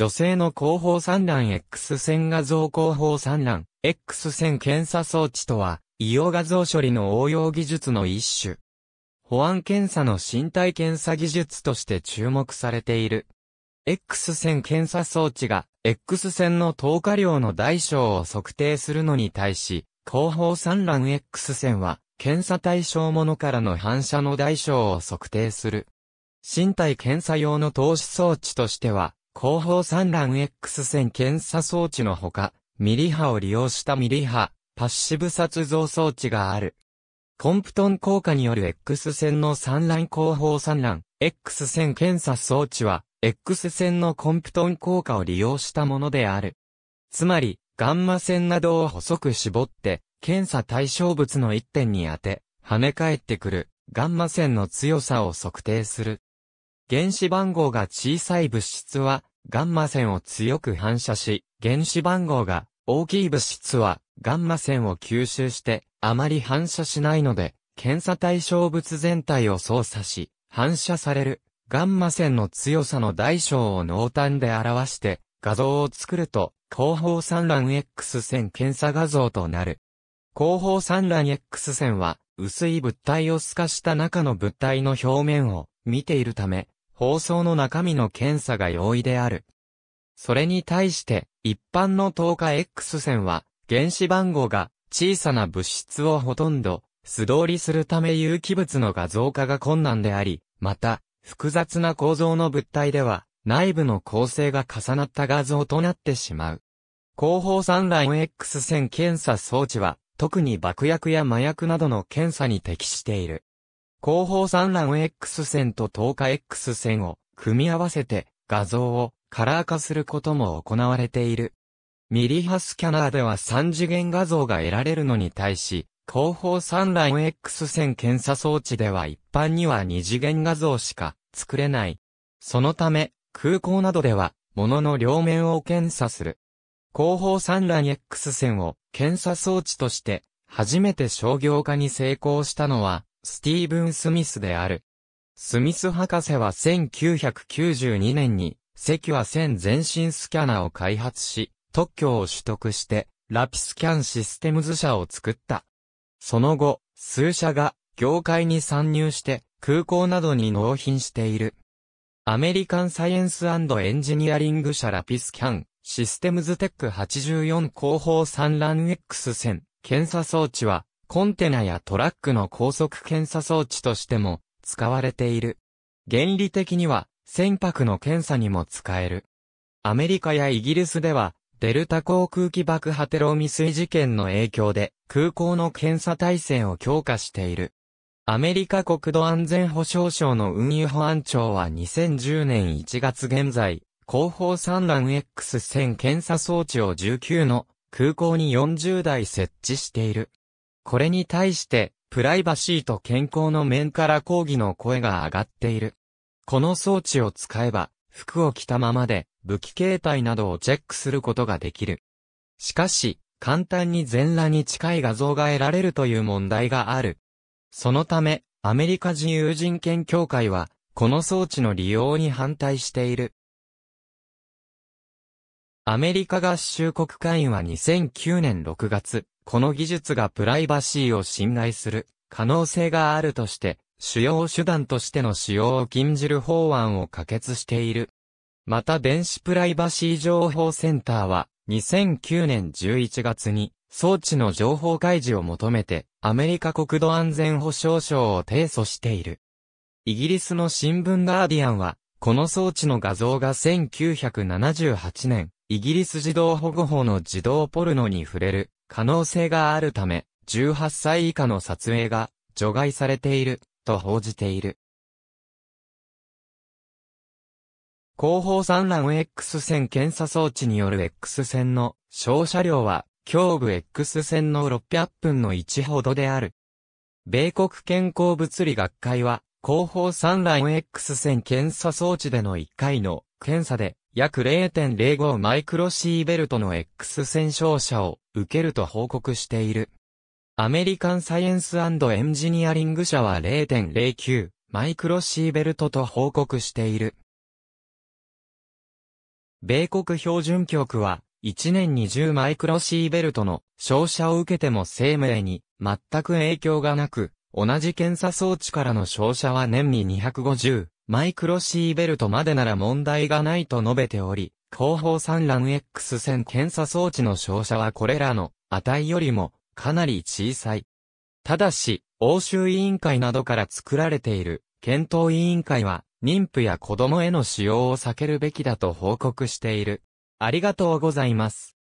女性の後方産卵 X 線画像広報産卵 X 線検査装置とは、医療画像処理の応用技術の一種。保安検査の身体検査技術として注目されている。X 線検査装置が、X 線の透過量の大小を測定するのに対し、後方産卵 X 線は、検査対象ものからの反射の大小を測定する。身体検査用の透視装置としては、後方散乱 X 線検査装置のほか、ミリ波を利用したミリ波、パッシブ殺像装置がある。コンプトン効果による X 線の散乱後方散乱 X 線検査装置は、X 線のコンプトン効果を利用したものである。つまり、ガンマ線などを細く絞って、検査対象物の一点に当て、跳ね返ってくる、ガンマ線の強さを測定する。原子番号が小さい物質は、ガンマ線を強く反射し、原子番号が大きい物質は、ガンマ線を吸収して、あまり反射しないので、検査対象物全体を操作し、反射される、ガンマ線の強さの大小を濃淡で表して、画像を作ると、後方散乱 X 線検査画像となる。後方散乱 X 線は、薄い物体を透かした中の物体の表面を見ているため、放送の中身の検査が容易である。それに対して、一般の透過 X 線は、原子番号が小さな物質をほとんど素通りするため有機物の画像化が困難であり、また、複雑な構造の物体では、内部の構成が重なった画像となってしまう。後ライ卵 X 線検査装置は、特に爆薬や麻薬などの検査に適している。後方産卵 X 線と透過 X 線を組み合わせて画像をカラー化することも行われている。ミリ波スキャナーでは3次元画像が得られるのに対し、後方産卵 X 線検査装置では一般には2次元画像しか作れない。そのため、空港などでは、物の両面を検査する。後方産卵 X 線を検査装置として、初めて商業化に成功したのは、スティーブン・スミスである。スミス博士は1992年に、セキュア1000全身スキャナを開発し、特許を取得して、ラピスキャンシステムズ社を作った。その後、数社が業界に参入して空港などに納品している。アメリカンサイエンスエンジニアリング社ラピスキャン、システムズテック84広報産卵 X 線検査装置はコンテナやトラックの高速検査装置としても使われている。原理的には船舶の検査にも使える。アメリカやイギリスではデルタ航空機爆破テロ未遂事件の影響で空港の検査体制を強化している。アメリカ国土安全保障省の運輸保安庁は2010年1月現在、後方産卵 X 線検査装置を19の空港に40台設置している。これに対して、プライバシーと健康の面から抗議の声が上がっている。この装置を使えば、服を着たままで、武器形態などをチェックすることができる。しかし、簡単に全裸に近い画像が得られるという問題がある。そのため、アメリカ自由人権協会は、この装置の利用に反対している。アメリカ合衆国会員は2009年6月、この技術がプライバシーを侵害する可能性があるとして、主要手段としての使用を禁じる法案を可決している。また電子プライバシー情報センターは、2009年11月に、装置の情報開示を求めて、アメリカ国土安全保障省を提訴している。イギリスの新聞ガーディアンは、この装置の画像が1978年、イギリス児童保護法の児童ポルノに触れる可能性があるため、18歳以下の撮影が除外されている、と報じている。後方産卵 X 線検査装置による X 線の照射量は、胸部 X 線の600分の1ほどである。米国健康物理学会は、後方産卵 X 線検査装置での1回の検査で、約0.05マイクロシーベルトの X 線照射を受けると報告している。アメリカンサイエンスエンジニアリング社は0.09マイクロシーベルトと報告している。米国標準局は1年に10マイクロシーベルトの照射を受けても生命に全く影響がなく、同じ検査装置からの照射は年に250マイクロシーベルトまでなら問題がないと述べており、後方産卵 X 線検査装置の照射はこれらの値よりもかなり小さい。ただし、欧州委員会などから作られている検討委員会は妊婦や子供への使用を避けるべきだと報告している。ありがとうございます。